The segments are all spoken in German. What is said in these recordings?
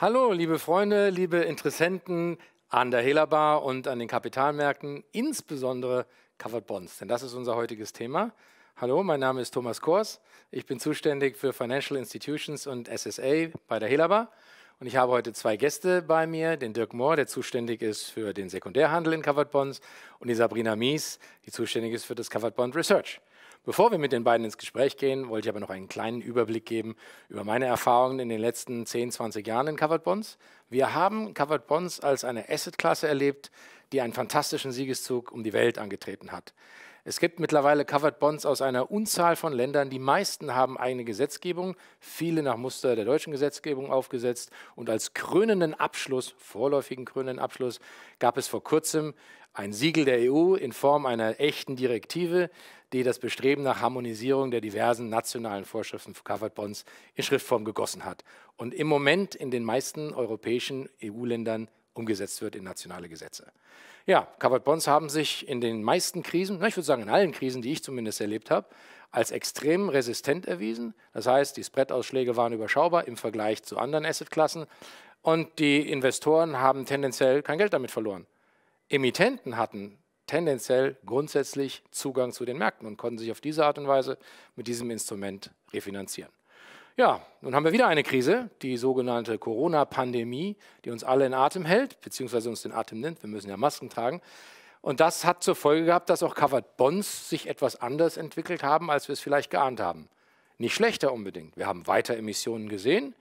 Hallo, liebe Freunde, liebe Interessenten an der Helabar und an den Kapitalmärkten, insbesondere Covered Bonds, denn das ist unser heutiges Thema. Hallo, mein Name ist Thomas Kors. Ich bin zuständig für Financial Institutions und SSA bei der Helaba. Und ich habe heute zwei Gäste bei mir, den Dirk Mohr, der zuständig ist für den Sekundärhandel in Covered Bonds, und die Sabrina Mies, die zuständig ist für das Covered Bond Research. Bevor wir mit den beiden ins Gespräch gehen, wollte ich aber noch einen kleinen Überblick geben über meine Erfahrungen in den letzten 10, 20 Jahren in Covered Bonds. Wir haben Covered Bonds als eine Assetklasse erlebt, die einen fantastischen Siegeszug um die Welt angetreten hat. Es gibt mittlerweile Covered Bonds aus einer Unzahl von Ländern. Die meisten haben eigene Gesetzgebung, viele nach Muster der deutschen Gesetzgebung aufgesetzt. Und als krönenden Abschluss, vorläufigen krönenden Abschluss, gab es vor kurzem ein Siegel der EU in Form einer echten Direktive, die das Bestreben nach Harmonisierung der diversen nationalen Vorschriften für Covered Bonds in Schriftform gegossen hat und im Moment in den meisten europäischen EU-Ländern umgesetzt wird in nationale Gesetze. Ja, Covered Bonds haben sich in den meisten Krisen, ich würde sagen in allen Krisen, die ich zumindest erlebt habe, als extrem resistent erwiesen. Das heißt, die Spreadausschläge waren überschaubar im Vergleich zu anderen Assetklassen und die Investoren haben tendenziell kein Geld damit verloren. Emittenten hatten tendenziell grundsätzlich Zugang zu den Märkten und konnten sich auf diese Art und Weise mit diesem Instrument refinanzieren. Ja, nun haben wir wieder eine Krise, die sogenannte Corona-Pandemie, die uns alle in Atem hält, beziehungsweise uns den Atem nimmt. Wir müssen ja Masken tragen. Und das hat zur Folge gehabt, dass auch Covered Bonds sich etwas anders entwickelt haben, als wir es vielleicht geahnt haben. Nicht schlechter unbedingt. Wir haben weiter Emissionen gesehen.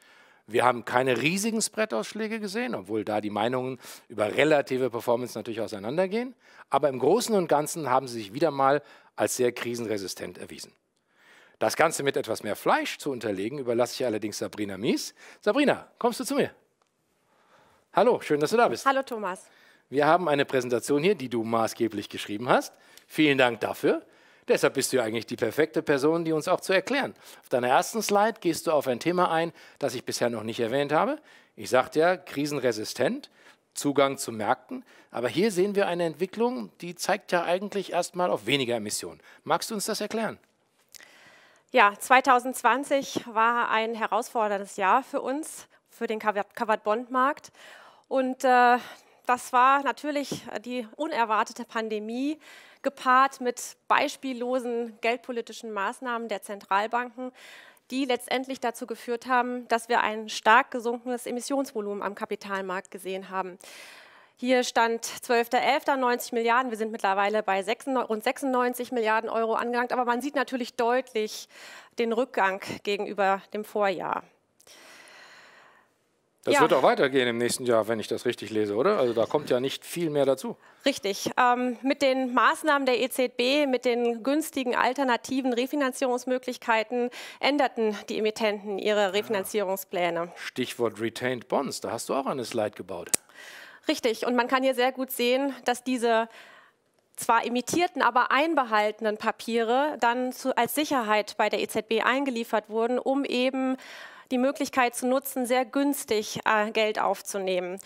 Wir haben keine riesigen Spread-Ausschläge gesehen, obwohl da die Meinungen über relative Performance natürlich auseinandergehen. Aber im Großen und Ganzen haben sie sich wieder mal als sehr krisenresistent erwiesen. Das Ganze mit etwas mehr Fleisch zu unterlegen, überlasse ich allerdings Sabrina Mies. Sabrina, kommst du zu mir? Hallo, schön, dass du da bist. Hallo Thomas. Wir haben eine Präsentation hier, die du maßgeblich geschrieben hast. Vielen Dank dafür. Deshalb bist du ja eigentlich die perfekte Person, die uns auch zu erklären. Auf deiner ersten Slide gehst du auf ein Thema ein, das ich bisher noch nicht erwähnt habe. Ich sagte ja, krisenresistent, Zugang zu Märkten. Aber hier sehen wir eine Entwicklung, die zeigt ja eigentlich erstmal auf weniger Emissionen. Magst du uns das erklären? Ja, 2020 war ein herausforderndes Jahr für uns, für den Covered Bond Markt. Und äh, das war natürlich die unerwartete Pandemie, gepaart mit beispiellosen geldpolitischen Maßnahmen der Zentralbanken, die letztendlich dazu geführt haben, dass wir ein stark gesunkenes Emissionsvolumen am Kapitalmarkt gesehen haben. Hier stand 12.11. 90 Milliarden. Wir sind mittlerweile bei 96, rund 96 Milliarden Euro angelangt. Aber man sieht natürlich deutlich den Rückgang gegenüber dem Vorjahr. Das ja. wird auch weitergehen im nächsten Jahr, wenn ich das richtig lese, oder? Also da kommt ja nicht viel mehr dazu. Richtig. Ähm, mit den Maßnahmen der EZB, mit den günstigen alternativen Refinanzierungsmöglichkeiten änderten die Emittenten ihre ah. Refinanzierungspläne. Stichwort Retained Bonds, da hast du auch eine Slide gebaut. Richtig. Und man kann hier sehr gut sehen, dass diese zwar imitierten, aber einbehaltenen Papiere dann zu, als Sicherheit bei der EZB eingeliefert wurden, um eben die Möglichkeit zu nutzen, sehr günstig äh, Geld aufzunehmen.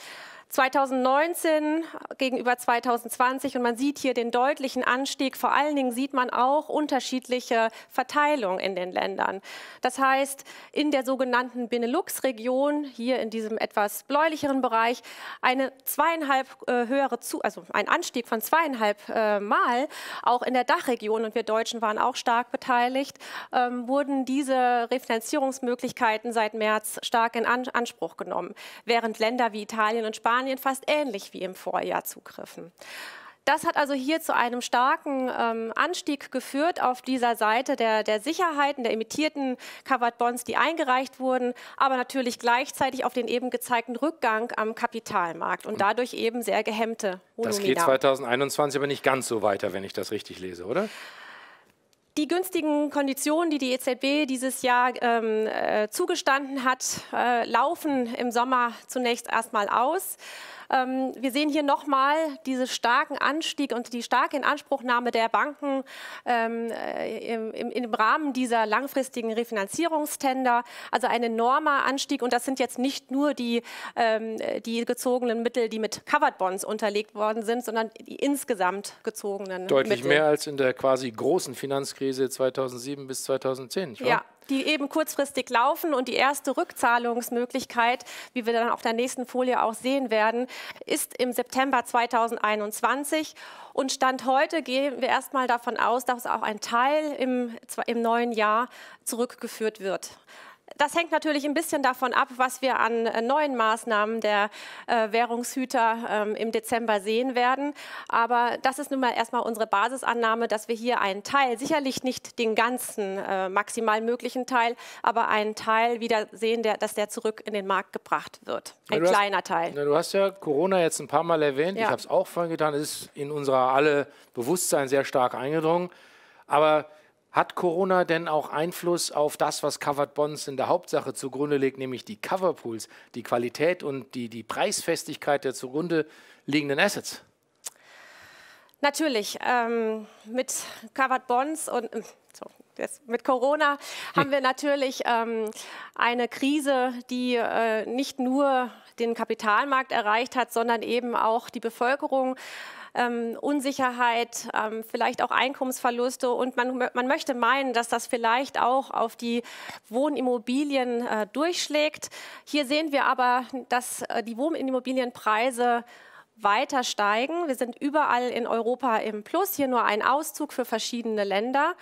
2019 gegenüber 2020 und man sieht hier den deutlichen Anstieg. Vor allen Dingen sieht man auch unterschiedliche Verteilung in den Ländern. Das heißt, in der sogenannten Benelux-Region, hier in diesem etwas bläulicheren Bereich, eine zweieinhalb äh, höhere, Zu also ein Anstieg von zweieinhalb äh, Mal, auch in der Dachregion und wir Deutschen waren auch stark beteiligt, ähm, wurden diese Refinanzierungsmöglichkeiten seit März stark in An Anspruch genommen, während Länder wie Italien und Spanien Kampagnen fast ähnlich wie im Vorjahr zugriffen. Das hat also hier zu einem starken ähm, Anstieg geführt auf dieser Seite der, der, Sicherheiten, der imitierten Covered Bonds, die eingereicht wurden, aber natürlich gleichzeitig auf den eben gezeigten Rückgang am Kapitalmarkt und dadurch eben sehr gehemmte Volumina. Das geht 2021 aber nicht ganz so weiter, wenn ich das richtig lese, oder? Die günstigen Konditionen, die die EZB dieses Jahr ähm, äh, zugestanden hat, äh, laufen im Sommer zunächst erstmal aus. Ähm, wir sehen hier nochmal diesen starken Anstieg und die starke Inanspruchnahme der Banken ähm, äh, im, im, im Rahmen dieser langfristigen Refinanzierungstender. Also ein enormer Anstieg und das sind jetzt nicht nur die, ähm, die gezogenen Mittel, die mit Covered Bonds unterlegt worden sind, sondern die insgesamt gezogenen. Deutlich Mittel. mehr als in der quasi großen Finanzkrise 2007 bis 2010. Nicht wahr? Ja, die eben kurzfristig laufen. Und die erste Rückzahlungsmöglichkeit, wie wir dann auf der nächsten Folie auch sehen werden, ist im September 2021. Und Stand heute gehen wir erstmal davon aus, dass auch ein Teil im, im neuen Jahr zurückgeführt wird. Das hängt natürlich ein bisschen davon ab, was wir an äh, neuen Maßnahmen der äh, Währungshüter ähm, im Dezember sehen werden. Aber das ist nun mal erstmal unsere Basisannahme, dass wir hier einen Teil, sicherlich nicht den ganzen äh, maximal möglichen Teil, aber einen Teil wieder sehen, der, dass der zurück in den Markt gebracht wird. Ein ja, kleiner hast, Teil. Ja, du hast ja Corona jetzt ein paar Mal erwähnt. Ja. Ich habe es auch vorhin getan. Es ist in unser alle Bewusstsein sehr stark eingedrungen. Aber hat Corona denn auch Einfluss auf das, was Covered Bonds in der Hauptsache zugrunde legt, nämlich die Coverpools, die Qualität und die, die Preisfestigkeit der zugrunde liegenden Assets? Natürlich. Ähm, mit Covered Bonds und äh, so, das, mit Corona haben wir natürlich ähm, eine Krise, die äh, nicht nur den Kapitalmarkt erreicht hat, sondern eben auch die Bevölkerung. Ähm, Unsicherheit, ähm, vielleicht auch Einkommensverluste. Und man, man möchte meinen, dass das vielleicht auch auf die Wohnimmobilien äh, durchschlägt. Hier sehen wir aber, dass äh, die Wohnimmobilienpreise weiter steigen. Wir sind überall in Europa im Plus, hier nur ein Auszug für verschiedene Länder.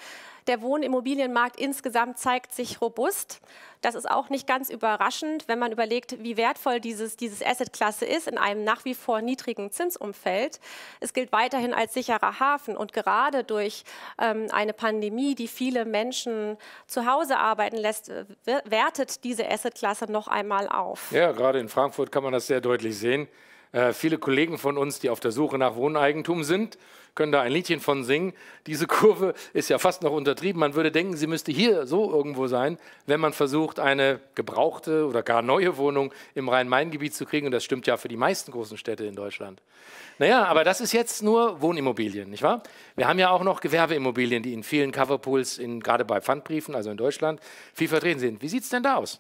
Der Wohnimmobilienmarkt insgesamt zeigt sich robust. Das ist auch nicht ganz überraschend, wenn man überlegt, wie wertvoll dieses, dieses Assetklasse ist in einem nach wie vor niedrigen Zinsumfeld. Es gilt weiterhin als sicherer Hafen und gerade durch ähm, eine Pandemie, die viele Menschen zu Hause arbeiten lässt, äh, wertet diese Assetklasse noch einmal auf. Ja, gerade in Frankfurt kann man das sehr deutlich sehen. Äh, viele Kollegen von uns, die auf der Suche nach Wohneigentum sind, können da ein Liedchen von singen. Diese Kurve ist ja fast noch untertrieben. Man würde denken, sie müsste hier so irgendwo sein, wenn man versucht, eine gebrauchte oder gar neue Wohnung im Rhein-Main-Gebiet zu kriegen. Und das stimmt ja für die meisten großen Städte in Deutschland. Naja, aber das ist jetzt nur Wohnimmobilien, nicht wahr? Wir haben ja auch noch Gewerbeimmobilien, die in vielen Coverpools, in, gerade bei Pfandbriefen, also in Deutschland, viel vertreten sind. Wie sieht es denn da aus?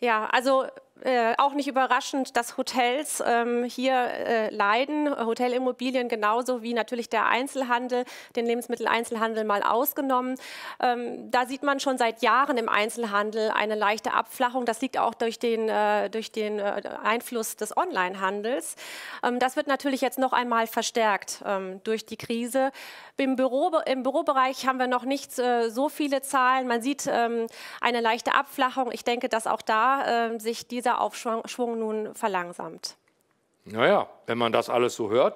Ja, also äh, auch nicht überraschend, dass Hotels ähm, hier äh, leiden, Hotelimmobilien genauso wie natürlich der Einzelhandel, den Lebensmitteleinzelhandel mal ausgenommen. Ähm, da sieht man schon seit Jahren im Einzelhandel eine leichte Abflachung. Das liegt auch durch den, äh, durch den äh, Einfluss des Onlinehandels. Ähm, das wird natürlich jetzt noch einmal verstärkt ähm, durch die Krise. Im, Büro, Im Bürobereich haben wir noch nicht äh, so viele Zahlen. Man sieht ähm, eine leichte Abflachung. Ich denke, dass auch da sich diese Wiederaufschwung nun verlangsamt. Naja, wenn man das alles so hört,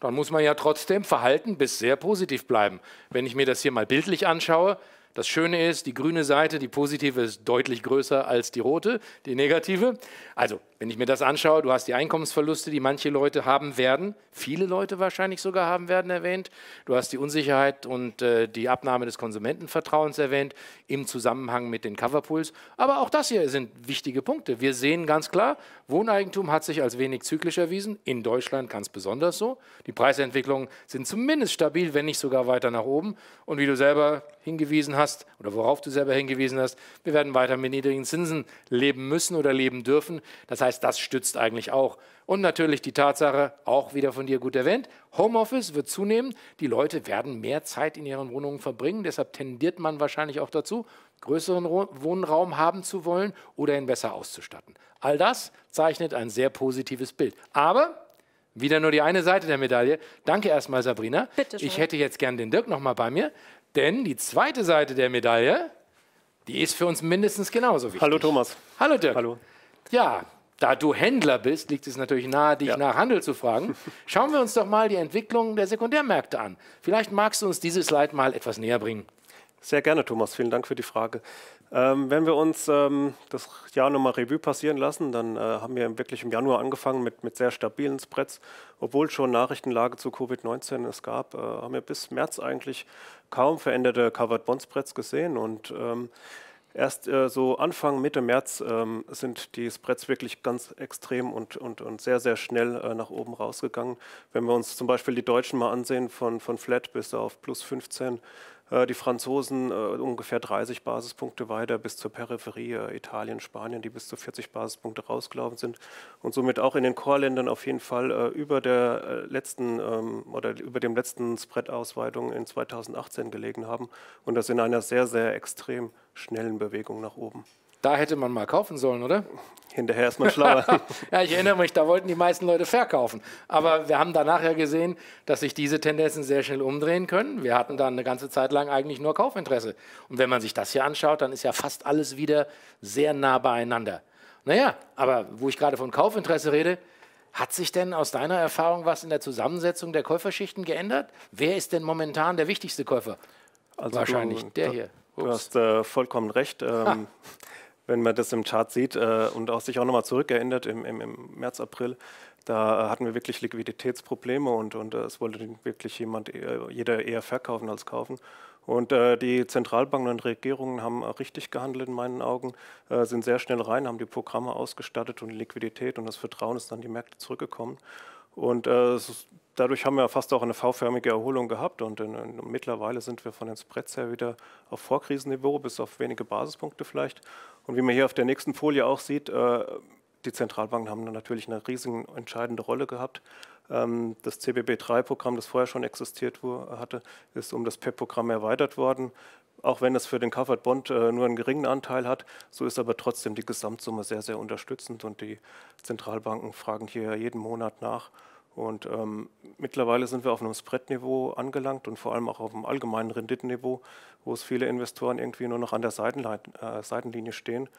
dann muss man ja trotzdem verhalten bis sehr positiv bleiben. Wenn ich mir das hier mal bildlich anschaue, das Schöne ist, die grüne Seite, die positive ist deutlich größer als die rote, die negative. Also, wenn ich mir das anschaue, du hast die Einkommensverluste, die manche Leute haben werden, viele Leute wahrscheinlich sogar haben werden erwähnt. Du hast die Unsicherheit und äh, die Abnahme des Konsumentenvertrauens erwähnt im Zusammenhang mit den Coverpools. Aber auch das hier sind wichtige Punkte. Wir sehen ganz klar, Wohneigentum hat sich als wenig zyklisch erwiesen, in Deutschland ganz besonders so. Die Preisentwicklungen sind zumindest stabil, wenn nicht sogar weiter nach oben. Und wie du selber hingewiesen hast, hast oder worauf du selber hingewiesen hast, wir werden weiter mit niedrigen Zinsen leben müssen oder leben dürfen. Das heißt, das stützt eigentlich auch. Und natürlich die Tatsache, auch wieder von dir gut erwähnt, Homeoffice wird zunehmen. Die Leute werden mehr Zeit in ihren Wohnungen verbringen. Deshalb tendiert man wahrscheinlich auch dazu, größeren Wohnraum haben zu wollen oder ihn besser auszustatten. All das zeichnet ein sehr positives Bild. Aber wieder nur die eine Seite der Medaille. Danke erstmal, Sabrina. Bitte schön. Ich hätte jetzt gern den Dirk nochmal bei mir. Denn die zweite Seite der Medaille, die ist für uns mindestens genauso wichtig. Hallo Thomas. Hallo Dirk. Hallo. Ja, da du Händler bist, liegt es natürlich nahe, dich ja. nach Handel zu fragen. Schauen wir uns doch mal die Entwicklung der Sekundärmärkte an. Vielleicht magst du uns dieses Slide mal etwas näher bringen. Sehr gerne, Thomas. Vielen Dank für die Frage. Ähm, wenn wir uns ähm, das Jahr nochmal Revue passieren lassen, dann äh, haben wir wirklich im Januar angefangen mit, mit sehr stabilen Spreads. Obwohl schon Nachrichtenlage zu Covid-19 es gab, äh, haben wir bis März eigentlich kaum veränderte Covered Bond Spreads gesehen. Und ähm, erst äh, so Anfang, Mitte März ähm, sind die Spreads wirklich ganz extrem und, und, und sehr, sehr schnell äh, nach oben rausgegangen. Wenn wir uns zum Beispiel die Deutschen mal ansehen, von, von Flat bis auf plus 15 äh, die Franzosen äh, ungefähr 30 Basispunkte weiter bis zur Peripherie äh, Italien, Spanien, die bis zu 40 Basispunkte rausgelaufen sind und somit auch in den Chorländern auf jeden Fall über der letzten ähm, oder über dem letzten Spread-Ausweitung in 2018 gelegen haben und das in einer sehr, sehr extrem schnellen Bewegung nach oben. Da hätte man mal kaufen sollen, oder? Hinterher ist man schlauer. ja, ich erinnere mich, da wollten die meisten Leute verkaufen. Aber wir haben danach ja gesehen, dass sich diese Tendenzen sehr schnell umdrehen können. Wir hatten dann eine ganze Zeit lang eigentlich nur Kaufinteresse. Und wenn man sich das hier anschaut, dann ist ja fast alles wieder sehr nah beieinander. Naja, aber wo ich gerade von Kaufinteresse rede, hat sich denn aus deiner Erfahrung was in der Zusammensetzung der Käuferschichten geändert? Wer ist denn momentan der wichtigste Käufer? Also Wahrscheinlich du, der du, hier. Ups. Du hast äh, vollkommen recht. Ähm, wenn man das im Chart sieht äh, und auch sich auch nochmal zurückerinnert im, im, im, März, April, da äh, hatten wir wirklich Liquiditätsprobleme und, und äh, es wollte wirklich jemand, eher, äh, jeder eher verkaufen als kaufen. Und äh, die Zentralbanken und Regierungen haben richtig gehandelt in meinen Augen, äh, sind sehr schnell rein, haben die Programme ausgestattet und Liquidität und das Vertrauen ist dann die Märkte zurückgekommen. Und äh, dadurch haben wir fast auch eine V-förmige Erholung gehabt und in, in, mittlerweile sind wir von den Spreads her wieder auf Vorkrisenniveau bis auf wenige Basispunkte vielleicht. Und wie man hier auf der nächsten Folie auch sieht, äh, die Zentralbanken haben natürlich eine riesige entscheidende Rolle gehabt. Ähm, das CBB3-Programm, das vorher schon existiert hatte, ist um das PEP-Programm erweitert worden auch wenn es für den Covered Bond äh, nur einen geringen Anteil hat, so ist aber trotzdem die Gesamtsumme sehr, sehr unterstützend und die Zentralbanken fragen hier jeden Monat nach, und ähm, mittlerweile sind wir auf einem Spread-Niveau angelangt und vor allem auch auf einem allgemeinen Renditenniveau, wo es viele Investoren irgendwie nur noch an der Seitenleit äh, Seitenlinie stehen.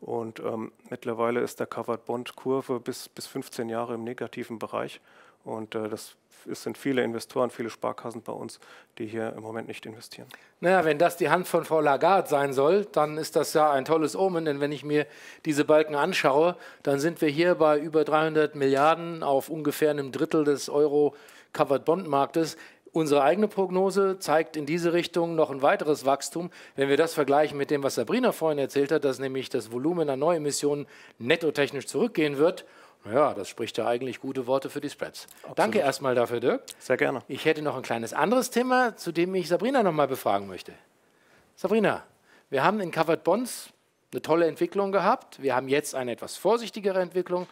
Und ähm, mittlerweile ist der Covered Bond-Kurve bis, bis 15 Jahre im negativen Bereich. Und äh, das es sind viele Investoren, viele Sparkassen bei uns, die hier im Moment nicht investieren. Naja, wenn das die Hand von Frau Lagarde sein soll, dann ist das ja ein tolles Omen, denn wenn ich mir diese Balken anschaue, dann sind wir hier bei über 300 Milliarden auf ungefähr einem Drittel des Euro-Covered-Bond-Marktes. Unsere eigene Prognose zeigt in diese Richtung noch ein weiteres Wachstum, wenn wir das vergleichen mit dem, was Sabrina vorhin erzählt hat, dass nämlich das Volumen an Neuemissionen netto technisch zurückgehen wird. Ja, das spricht ja eigentlich gute Worte für die Spreads. Absolut. Danke erstmal dafür, Dirk. Sehr gerne. Ich hätte noch ein kleines anderes Thema, zu dem ich Sabrina nochmal befragen möchte. Sabrina, wir haben in Covered Bonds eine tolle Entwicklung gehabt. Wir haben jetzt eine etwas vorsichtigere Entwicklung.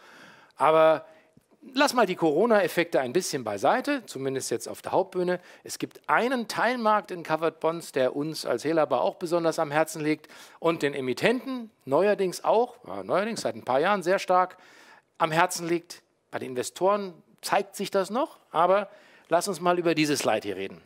Aber lass mal die Corona-Effekte ein bisschen beiseite, zumindest jetzt auf der Hauptbühne. Es gibt einen Teilmarkt in Covered Bonds, der uns als Helaba auch besonders am Herzen liegt und den Emittenten neuerdings auch, neuerdings seit ein paar Jahren sehr stark, am Herzen liegt. Bei den Investoren zeigt sich das noch, aber lass uns mal über dieses Slide hier reden.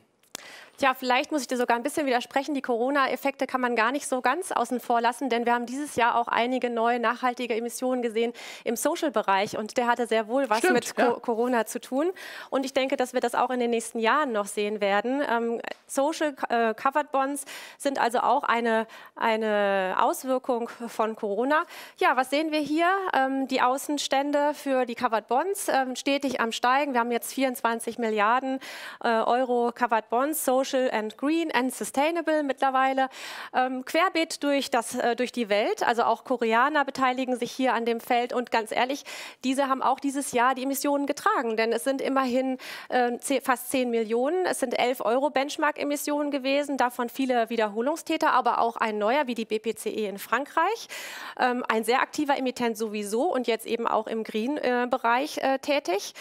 Tja, vielleicht muss ich dir sogar ein bisschen widersprechen. Die Corona-Effekte kann man gar nicht so ganz außen vor lassen, denn wir haben dieses Jahr auch einige neue nachhaltige Emissionen gesehen im Social-Bereich und der hatte sehr wohl was Stimmt, mit ja. Corona zu tun. Und ich denke, dass wir das auch in den nächsten Jahren noch sehen werden. Ähm, Social äh, Bonds sind also auch eine, eine Auswirkung von Corona. Ja, was sehen wir hier? Ähm, die Außenstände für die Covered Bonds ähm, stetig am Steigen. Wir haben jetzt 24 Milliarden äh, Euro Covered Bonds. Social Social and Green and Sustainable mittlerweile, ähm, querbeet durch, das, äh, durch die Welt. Also auch Koreaner beteiligen sich hier an dem Feld. Und ganz ehrlich, diese haben auch dieses Jahr die Emissionen getragen, denn es sind immerhin äh, fast 10 Millionen. Es sind 11 Euro Benchmark-Emissionen gewesen, davon viele Wiederholungstäter, aber auch ein neuer wie die BPCE in Frankreich. Ähm, ein sehr aktiver Emittent sowieso und jetzt eben auch im Green-Bereich äh, äh, tätig.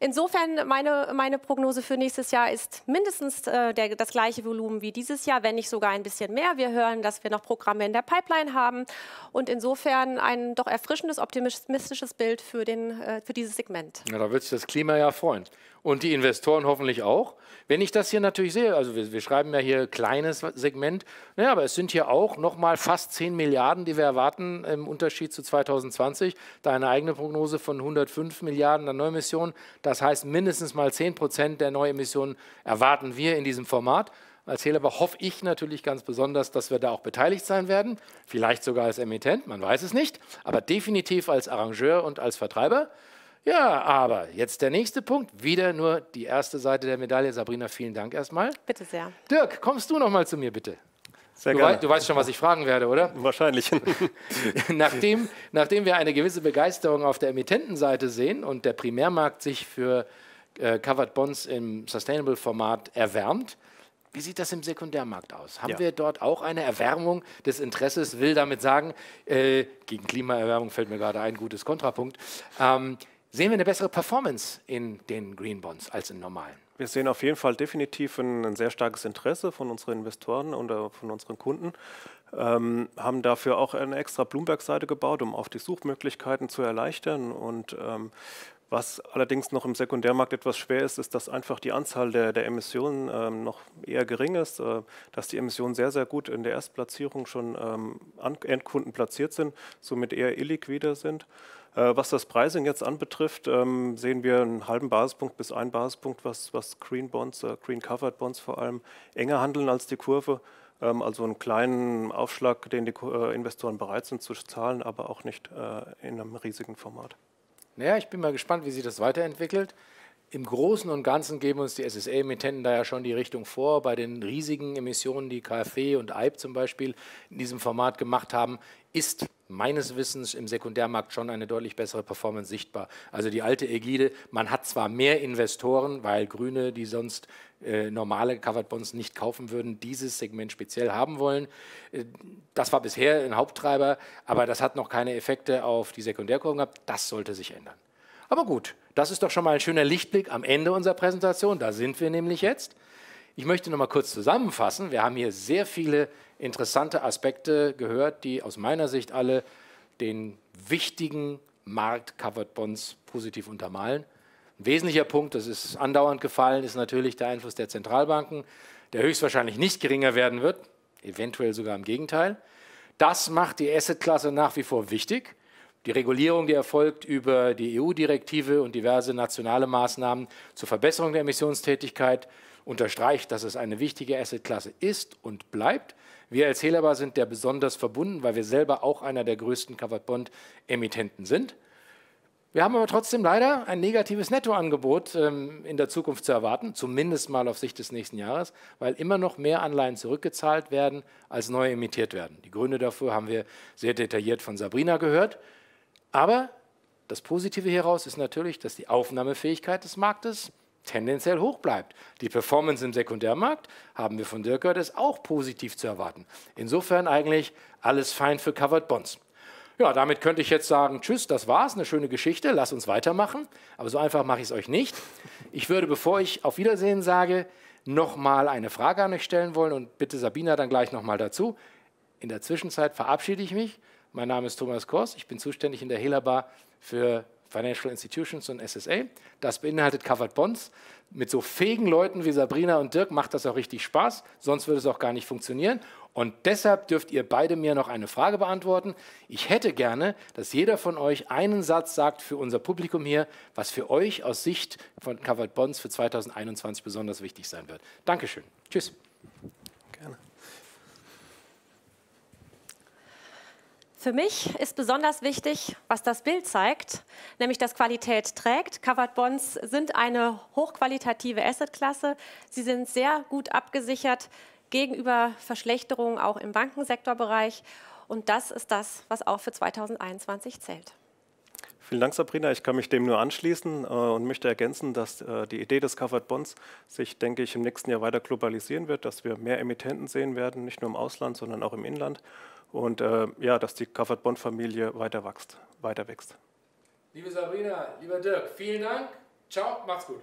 Insofern meine, meine Prognose für nächstes Jahr ist mindestens äh, der, das gleiche Volumen wie dieses Jahr, wenn nicht sogar ein bisschen mehr. Wir hören, dass wir noch Programme in der Pipeline haben und insofern ein doch erfrischendes, optimistisches Bild für, den, äh, für dieses Segment. Ja, da wird sich das Klima ja freuen und die Investoren hoffentlich auch. Wenn ich das hier natürlich sehe, also wir, wir schreiben ja hier kleines Segment, naja, aber es sind hier auch nochmal fast 10 Milliarden, die wir erwarten im Unterschied zu 2020. Da eine eigene Prognose von 105 Milliarden an Neuemissionen, das heißt mindestens mal 10 Prozent der Neuemissionen erwarten wir in diesem Format. Als Heleber hoffe ich natürlich ganz besonders, dass wir da auch beteiligt sein werden, vielleicht sogar als Emittent, man weiß es nicht, aber definitiv als Arrangeur und als Vertreiber. Ja, aber jetzt der nächste Punkt. Wieder nur die erste Seite der Medaille. Sabrina, vielen Dank erstmal. Bitte sehr. Dirk, kommst du noch mal zu mir, bitte? Sehr du, gerne. Wei du weißt schon, was ich fragen werde, oder? Wahrscheinlich. nachdem, nachdem wir eine gewisse Begeisterung auf der Emittentenseite sehen und der Primärmarkt sich für äh, Covered Bonds im Sustainable-Format erwärmt, wie sieht das im Sekundärmarkt aus? Haben ja. wir dort auch eine Erwärmung des Interesses? Will damit sagen, äh, gegen Klimaerwärmung fällt mir gerade ein gutes Kontrapunkt. Ähm, sehen wir eine bessere Performance in den Green Bonds als in normalen. Wir sehen auf jeden Fall definitiv ein, ein sehr starkes Interesse von unseren Investoren und äh, von unseren Kunden. Ähm, haben dafür auch eine extra Bloomberg-Seite gebaut, um auch die Suchmöglichkeiten zu erleichtern und ähm, was allerdings noch im Sekundärmarkt etwas schwer ist, ist, dass einfach die Anzahl der, der Emissionen ähm, noch eher gering ist, äh, dass die Emissionen sehr, sehr gut in der Erstplatzierung schon ähm, an Endkunden platziert sind, somit eher illiquider sind. Äh, was das Pricing jetzt anbetrifft, ähm, sehen wir einen halben Basispunkt bis einen Basispunkt, was, was Green Bonds, äh, Green Covered Bonds vor allem enger handeln als die Kurve. Ähm, also einen kleinen Aufschlag, den die äh, Investoren bereit sind zu zahlen, aber auch nicht äh, in einem riesigen Format. Naja, ich bin mal gespannt, wie sich das weiterentwickelt. Im Großen und Ganzen geben uns die ssa emittenten da ja schon die Richtung vor. Bei den riesigen Emissionen, die KfW e und EIB zum Beispiel in diesem Format gemacht haben, ist meines Wissens im Sekundärmarkt schon eine deutlich bessere Performance sichtbar. Also die alte Ägide, man hat zwar mehr Investoren, weil Grüne, die sonst äh, normale Covered Bonds nicht kaufen würden, dieses Segment speziell haben wollen. Äh, das war bisher ein Haupttreiber, aber das hat noch keine Effekte auf die Sekundärkurven gehabt. Das sollte sich ändern. Aber gut, das ist doch schon mal ein schöner Lichtblick am Ende unserer Präsentation. Da sind wir nämlich jetzt. Ich möchte noch mal kurz zusammenfassen. Wir haben hier sehr viele interessante Aspekte gehört, die aus meiner Sicht alle den wichtigen Markt Covered Bonds positiv untermalen. Ein wesentlicher Punkt, das ist andauernd gefallen, ist natürlich der Einfluss der Zentralbanken, der höchstwahrscheinlich nicht geringer werden wird, eventuell sogar im Gegenteil. Das macht die Assetklasse nach wie vor wichtig. Die Regulierung, die erfolgt über die EU-Direktive und diverse nationale Maßnahmen zur Verbesserung der Emissionstätigkeit, unterstreicht, dass es eine wichtige Assetklasse ist und bleibt. Wir als Helaba sind der besonders verbunden, weil wir selber auch einer der größten Covered Bond Emittenten sind. Wir haben aber trotzdem leider ein negatives Nettoangebot ähm, in der Zukunft zu erwarten, zumindest mal auf Sicht des nächsten Jahres, weil immer noch mehr Anleihen zurückgezahlt werden, als neu emittiert werden. Die Gründe dafür haben wir sehr detailliert von Sabrina gehört. Aber das Positive hieraus ist natürlich, dass die Aufnahmefähigkeit des Marktes tendenziell hoch bleibt. Die Performance im Sekundärmarkt, haben wir von Dirk gehört, auch positiv zu erwarten. Insofern eigentlich alles fein für Covered Bonds. Ja, damit könnte ich jetzt sagen, tschüss, das war's, eine schöne Geschichte, lass uns weitermachen. Aber so einfach mache ich es euch nicht. Ich würde, bevor ich auf Wiedersehen sage, nochmal eine Frage an euch stellen wollen und bitte Sabina dann gleich nochmal dazu. In der Zwischenzeit verabschiede ich mich. Mein Name ist Thomas Kors, ich bin zuständig in der Hela Bar für Financial Institutions und SSA. Das beinhaltet Covered Bonds. Mit so fähigen Leuten wie Sabrina und Dirk macht das auch richtig Spaß, sonst würde es auch gar nicht funktionieren. Und deshalb dürft ihr beide mir noch eine Frage beantworten. Ich hätte gerne, dass jeder von euch einen Satz sagt für unser Publikum hier, was für euch aus Sicht von Covered Bonds für 2021 besonders wichtig sein wird. Dankeschön. Tschüss. Für mich ist besonders wichtig, was das Bild zeigt, nämlich dass Qualität trägt. Covered Bonds sind eine hochqualitative Assetklasse. Sie sind sehr gut abgesichert gegenüber Verschlechterungen auch im Bankensektorbereich. Und das ist das, was auch für 2021 zählt. Vielen Dank, Sabrina. Ich kann mich dem nur anschließen äh, und möchte ergänzen, dass äh, die Idee des Covered Bonds sich, denke ich, im nächsten Jahr weiter globalisieren wird, dass wir mehr Emittenten sehen werden, nicht nur im Ausland, sondern auch im Inland und äh, ja, dass die Covered Bond Familie weiter wächst, weiter wächst. Liebe Sabrina, lieber Dirk, vielen Dank. Ciao, macht's gut.